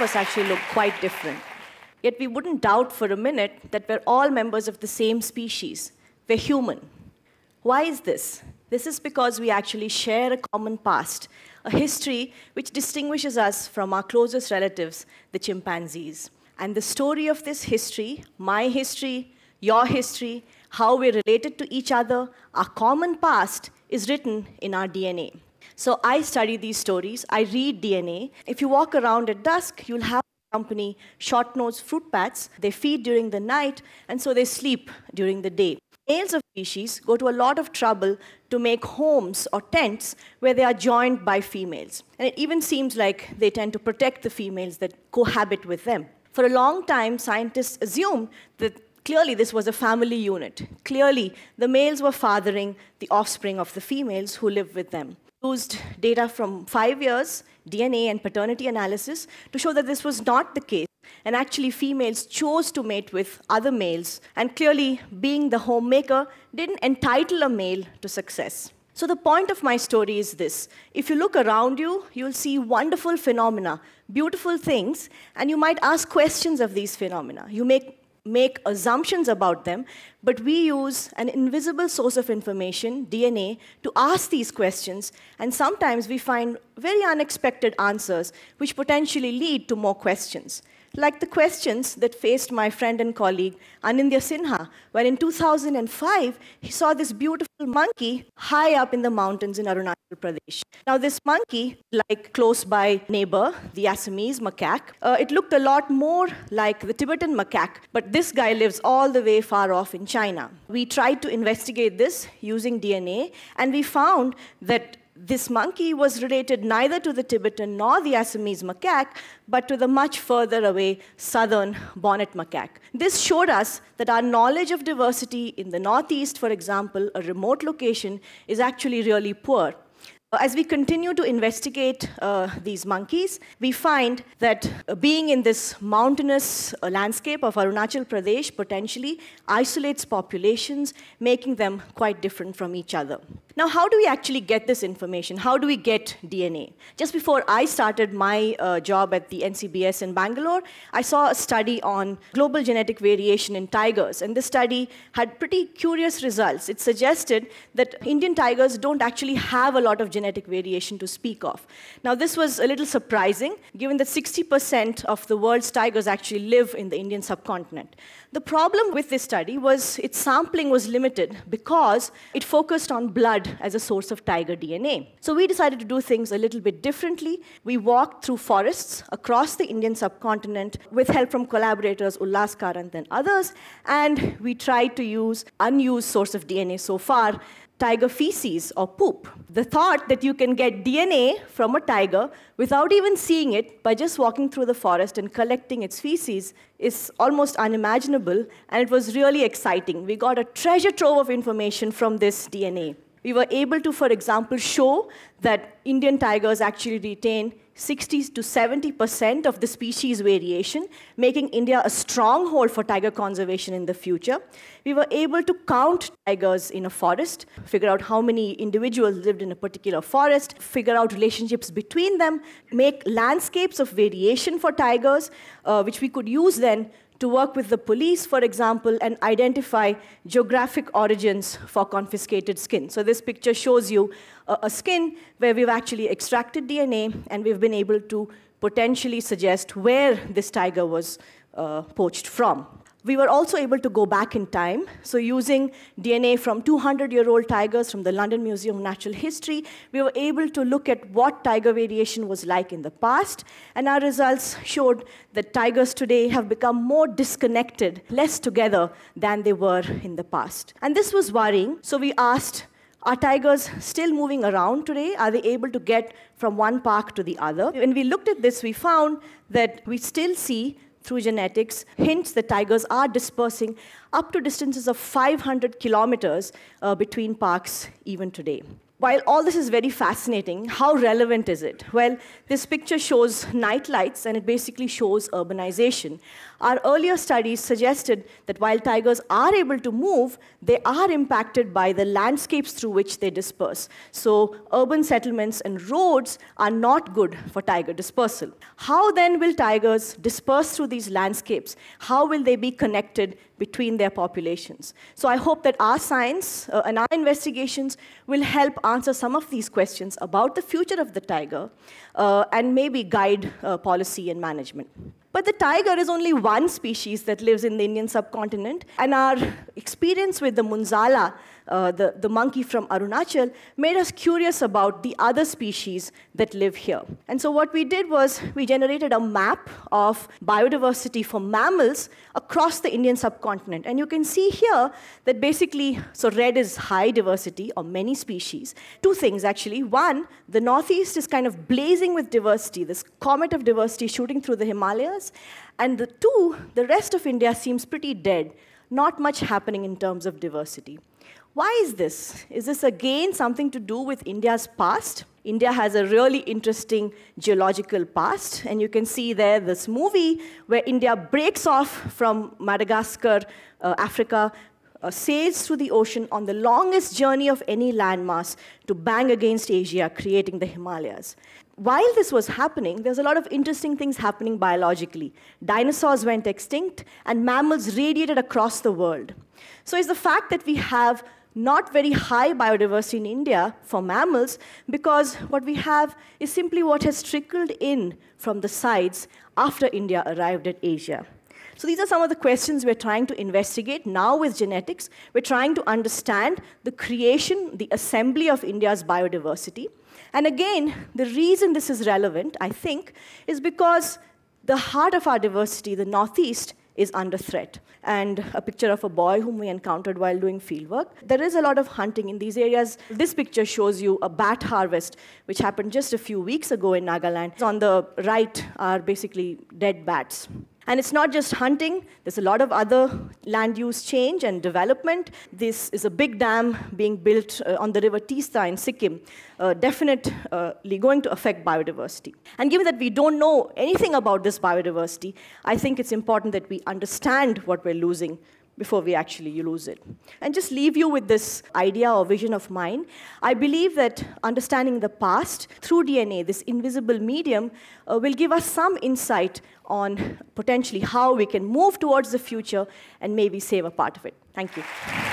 us actually look quite different. Yet we wouldn't doubt for a minute that we're all members of the same species. We're human. Why is this? This is because we actually share a common past, a history which distinguishes us from our closest relatives, the chimpanzees. And the story of this history, my history, your history, how we're related to each other, our common past, is written in our DNA. So I study these stories. I read DNA. If you walk around at dusk, you'll have company short-nosed fruit bats. They feed during the night, and so they sleep during the day. Males of species go to a lot of trouble to make homes or tents where they are joined by females. And it even seems like they tend to protect the females that cohabit with them. For a long time, scientists assumed that Clearly, this was a family unit. Clearly, the males were fathering the offspring of the females who lived with them. Used data from five years, DNA and paternity analysis, to show that this was not the case. And actually, females chose to mate with other males, and clearly, being the homemaker didn't entitle a male to success. So, the point of my story is this if you look around you, you'll see wonderful phenomena, beautiful things, and you might ask questions of these phenomena. You make make assumptions about them, but we use an invisible source of information, DNA, to ask these questions, and sometimes we find very unexpected answers which potentially lead to more questions like the questions that faced my friend and colleague Anindya Sinha when in 2005 he saw this beautiful monkey high up in the mountains in Arunachal Pradesh. Now this monkey, like close by neighbor, the Assamese macaque, uh, it looked a lot more like the Tibetan macaque, but this guy lives all the way far off in China. We tried to investigate this using DNA and we found that this monkey was related neither to the Tibetan nor the Assamese macaque, but to the much further away southern bonnet macaque. This showed us that our knowledge of diversity in the Northeast, for example, a remote location, is actually really poor. As we continue to investigate uh, these monkeys, we find that uh, being in this mountainous uh, landscape of Arunachal Pradesh potentially isolates populations, making them quite different from each other. Now, how do we actually get this information? How do we get DNA? Just before I started my uh, job at the NCBS in Bangalore, I saw a study on global genetic variation in tigers, and this study had pretty curious results. It suggested that Indian tigers don't actually have a lot of genetic genetic variation to speak of. Now, this was a little surprising, given that 60% of the world's tigers actually live in the Indian subcontinent. The problem with this study was its sampling was limited because it focused on blood as a source of tiger DNA. So we decided to do things a little bit differently. We walked through forests across the Indian subcontinent with help from collaborators Ullas Karanth and others, and we tried to use unused source of DNA so far tiger feces or poop. The thought that you can get DNA from a tiger without even seeing it by just walking through the forest and collecting its feces is almost unimaginable, and it was really exciting. We got a treasure trove of information from this DNA. We were able to, for example, show that Indian tigers actually retain 60 to 70% of the species variation, making India a stronghold for tiger conservation in the future. We were able to count tigers in a forest, figure out how many individuals lived in a particular forest, figure out relationships between them, make landscapes of variation for tigers, uh, which we could use then to work with the police, for example, and identify geographic origins for confiscated skin. So this picture shows you a, a skin where we've actually extracted DNA and we've been able to potentially suggest where this tiger was uh, poached from. We were also able to go back in time. So using DNA from 200-year-old tigers from the London Museum of Natural History, we were able to look at what tiger variation was like in the past. And our results showed that tigers today have become more disconnected, less together than they were in the past. And this was worrying. So we asked, are tigers still moving around today? Are they able to get from one park to the other? When we looked at this, we found that we still see through genetics hints that tigers are dispersing up to distances of 500 kilometers uh, between parks even today while all this is very fascinating, how relevant is it? Well, this picture shows night lights, and it basically shows urbanization. Our earlier studies suggested that while tigers are able to move, they are impacted by the landscapes through which they disperse. So urban settlements and roads are not good for tiger dispersal. How then will tigers disperse through these landscapes? How will they be connected between their populations. So I hope that our science uh, and our investigations will help answer some of these questions about the future of the tiger uh, and maybe guide uh, policy and management. But the tiger is only one species that lives in the Indian subcontinent. And our experience with the Munzala, uh, the, the monkey from Arunachal, made us curious about the other species that live here. And so what we did was we generated a map of biodiversity for mammals across the Indian subcontinent. And you can see here that basically, so red is high diversity or many species. Two things actually. One, the northeast is kind of blazing with diversity, this comet of diversity shooting through the Himalayas years. And the two, the rest of India seems pretty dead, not much happening in terms of diversity. Why is this? Is this again something to do with India's past? India has a really interesting geological past, and you can see there this movie where India breaks off from Madagascar, uh, Africa, uh, sails through the ocean on the longest journey of any landmass to bang against Asia, creating the Himalayas. While this was happening, there's a lot of interesting things happening biologically. Dinosaurs went extinct, and mammals radiated across the world. So it's the fact that we have not very high biodiversity in India for mammals because what we have is simply what has trickled in from the sides after India arrived at Asia. So these are some of the questions we're trying to investigate now with genetics. We're trying to understand the creation, the assembly of India's biodiversity. And again, the reason this is relevant, I think, is because the heart of our diversity, the Northeast, is under threat. And a picture of a boy whom we encountered while doing fieldwork. There is a lot of hunting in these areas. This picture shows you a bat harvest, which happened just a few weeks ago in Nagaland. On the right are basically dead bats. And it's not just hunting, there's a lot of other land use change and development. This is a big dam being built uh, on the river Tista in Sikkim, uh, definitely going to affect biodiversity. And given that we don't know anything about this biodiversity, I think it's important that we understand what we're losing before we actually lose it. And just leave you with this idea or vision of mine. I believe that understanding the past through DNA, this invisible medium, uh, will give us some insight on potentially how we can move towards the future and maybe save a part of it. Thank you.